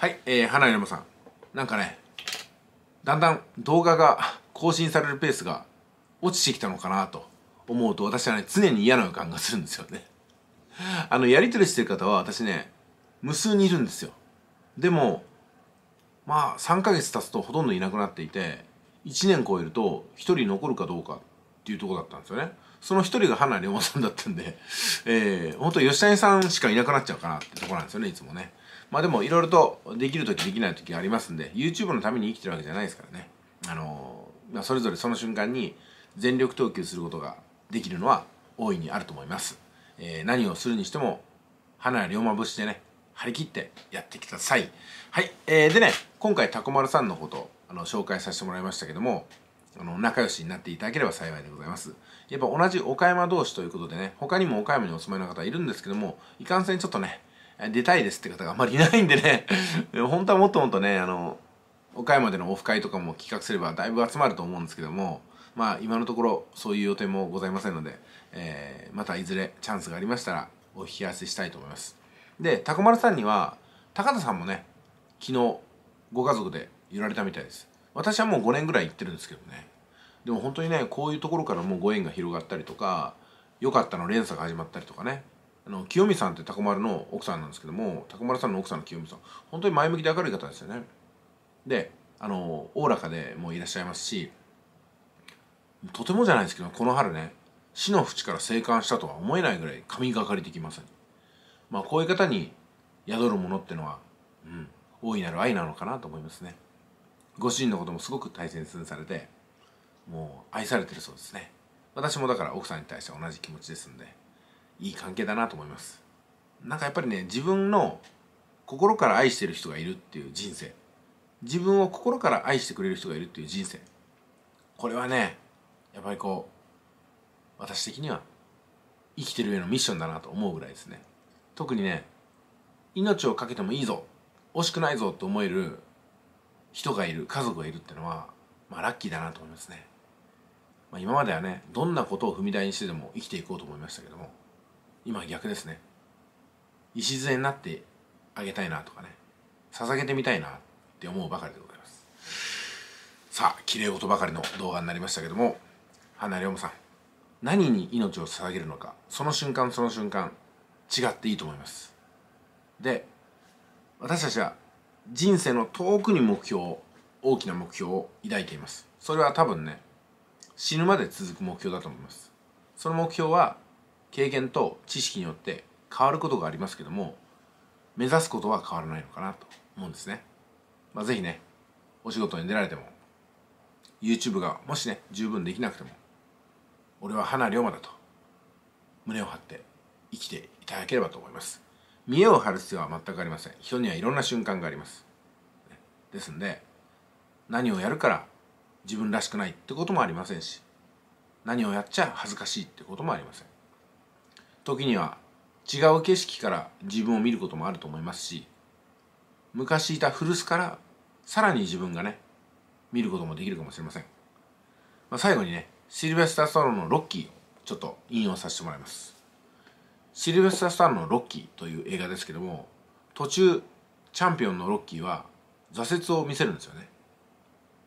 はい、えー、花よさん。なんかね、だんだん動画が更新されるペースが落ちてきたのかなと思うと、私はね、常に嫌な予感がするんですよね。あの、やりとりしてる方は私ね、無数にいるんですよ。でも、まあ、3ヶ月経つとほとんどいなくなっていて、1年超えると1人残るかどうかっていうとこだったんですよね。その1人が花龍さんだったんで、えー、本当吉谷さんしかいなくなっちゃうかなってとこなんですよね、いつもね。まあでもいろいろとできる時できない時がありますんで YouTube のために生きてるわけじゃないですからねあのまあ、それぞれその瞬間に全力投球することができるのは大いにあると思います、えー、何をするにしても花や龍まぶしね張り切ってやってくださいはい、えー、でね今回タコ丸さんのことあの紹介させてもらいましたけどもあの仲良しになっていただければ幸いでございますやっぱ同じ岡山同士ということでね他にも岡山にお住まいの方いるんですけどもいかんせんちょっとね出たいですって方があまりいないんでね 本当はもっともっとねあの岡山でのオフ会とかも企画すればだいぶ集まると思うんですけどもまあ今のところそういう予定もございませんので、えー、またいずれチャンスがありましたらお引き合わせしたいと思いますでタコさんには高田さんもね昨日ご家族で揺られたみたいです私はもう5年ぐらい行ってるんですけどねでも本当にねこういうところからもうご縁が広がったりとか良かったの連鎖が始まったりとかねあの清美さんって高丸の奥さんなんですけども高丸さんの奥さんの清美さん本当に前向きで明るい方ですよねであのおおらかでもういらっしゃいますしとてもじゃないですけどこの春ね死の淵から生還したとは思えないぐらい神がかり的まさにまあこういう方に宿るものってのは、うん、大いなる愛なのかなと思いますねご主人のこともすごく大切にされてもう愛されてるそうですね私もだから奥さんに対して同じ気持ちですんでいい関係だなと思いますなんかやっぱりね自分の心から愛してる人がいるっていう人生自分を心から愛してくれる人がいるっていう人生これはねやっぱりこう私的には生きてる上のミッションだなと思うぐらいですね特にね命を懸けてもいいぞ惜しくないぞと思える人がいる家族がいるってのはまあラッキーだなと思いますね、まあ、今まではねどんなことを踏み台にしてでも生きていこうと思いましたけども今逆ですね礎になってあげたいなとかね捧げてみたいなって思うばかりでございますさあ綺麗事ばかりの動画になりましたけども花涼真さん何に命を捧げるのかその瞬間その瞬間違っていいと思いますで私たちは人生の遠くに目標大きな目標を抱いていますそれは多分ね死ぬまで続く目標だと思いますその目標は経験と知識によって変わることがありますけども目指すことは変わらないのかなと思うんですね。まあ、ぜひねお仕事に出られても YouTube がもしね十分できなくても俺は花龍馬だと胸を張って生きていただければと思います。見栄を張る必要は全くありません。人にはいろんな瞬間があります。ですんで何をやるから自分らしくないってこともありませんし何をやっちゃ恥ずかしいってこともありません。時には違う景色から自分を見ることもあると思いますし昔いた古巣からさらに自分がね見ることもできるかもしれません、まあ、最後にねシルベスター・スタローのロッキーをちょっと引用させてもらいますシルベスター・スタローのロッキーという映画ですけども途中チャンピオンのロッキーは挫折を見せるんですよね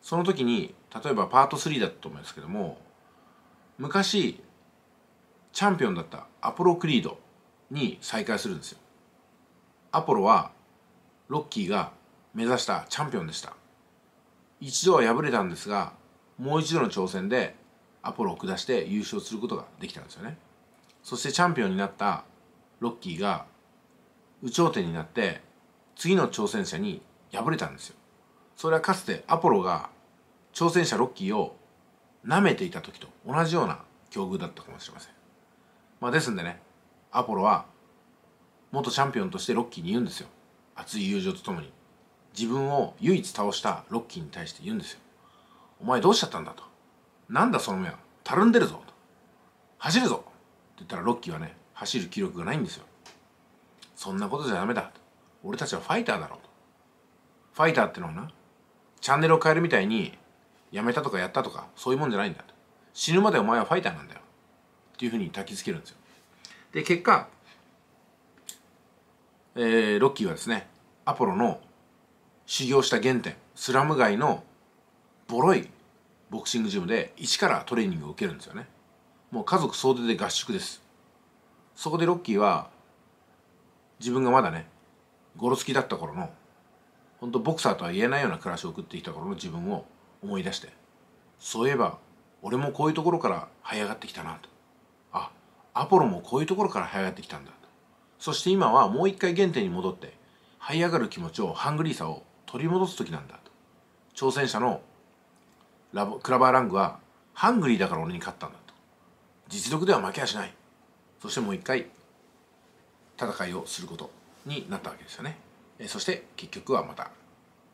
その時に例えばパート3だったと思うんですけども昔チャンピオンだったアポロクリードに再会するんですよアポロはロッキーが目指したチャンピオンでした一度は敗れたんですがもう一度の挑戦でアポロを下して優勝することができたんですよねそしてチャンピオンになったロッキーが有頂天になって次の挑戦者に敗れたんですよそれはかつてアポロが挑戦者ロッキーを舐めていた時と同じような境遇だったかもしれませんまあ、ですんでねアポロは元チャンピオンとしてロッキーに言うんですよ熱い友情とともに自分を唯一倒したロッキーに対して言うんですよお前どうしちゃったんだとなんだその目はたるんでるぞと走るぞって言ったらロッキーはね走る気力がないんですよそんなことじゃダメだと俺たちはファイターだろうとファイターってのはなチャンネルを変えるみたいにやめたとかやったとかそういうもんじゃないんだと死ぬまでお前はファイターなんだよていうふうに焚きつけるんですよで結果、えー、ロッキーはですねアポロの修行した原点スラム街のボロいボクシングジムで一からトレーニングを受けるんですよねもう家族総出で合宿ですそこでロッキーは自分がまだねゴロつきだった頃の本当ボクサーとは言えないような暮らしを送ってきた頃の自分を思い出してそういえば俺もこういうところから這い上がってきたなとアポロもこういうところから這い上がってきたんだそして今はもう一回原点に戻って這い上がる気持ちをハングリーさを取り戻す時なんだと挑戦者のラボクラバーラングはハングリーだから俺に勝ったんだと実力では負けはしないそしてもう一回戦いをすることになったわけですよねそして結局はまた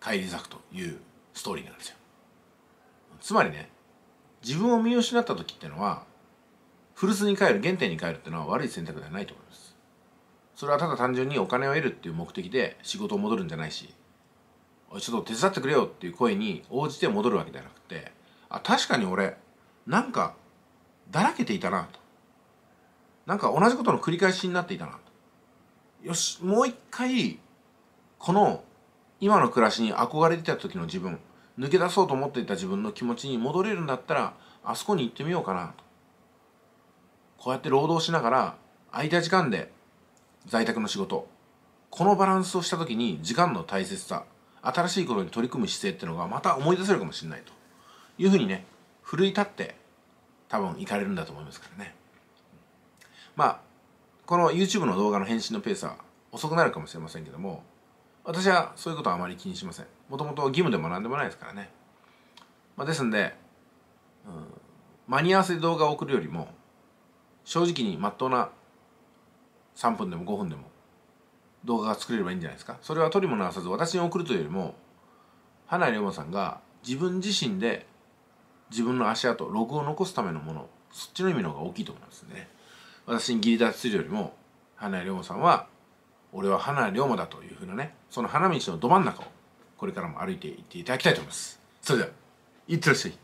返り咲くというストーリーなんですよつまりね自分を見失った時ってのは古巣に帰る原点に帰るっていうのは悪い選択ではないと思いますそれはただ単純にお金を得るっていう目的で仕事を戻るんじゃないしちょっと手伝ってくれよっていう声に応じて戻るわけではなくてあ確かに俺なんかだらけていたなとなんか同じことの繰り返しになっていたなとよしもう一回この今の暮らしに憧れてた時の自分抜け出そうと思っていた自分の気持ちに戻れるんだったらあそこに行ってみようかなとこうやって労働しながら空いた時間で在宅の仕事このバランスをした時に時間の大切さ新しいことに取り組む姿勢っていうのがまた思い出せるかもしれないというふうにね奮い立って多分行かれるんだと思いますからねまあこの YouTube の動画の返信のペースは遅くなるかもしれませんけども私はそういうことはあまり気にしませんもともと義務でも何でもないですからね、まあ、ですんで、うん、間に合わせで動画を送るよりも正直にまっとうな3分でも5分でも動画が作れればいいんじゃないですかそれは取りも直さず私に送るというよりも花井涼真さんが自分自身で自分の足跡ログを残すためのものそっちの意味の方が大きいと思いますね私に切り立てするよりも花井涼真さんは俺は花井龍馬だというふうなねその花道のど真ん中をこれからも歩いていっていただきたいと思いますそれではいってらっしゃい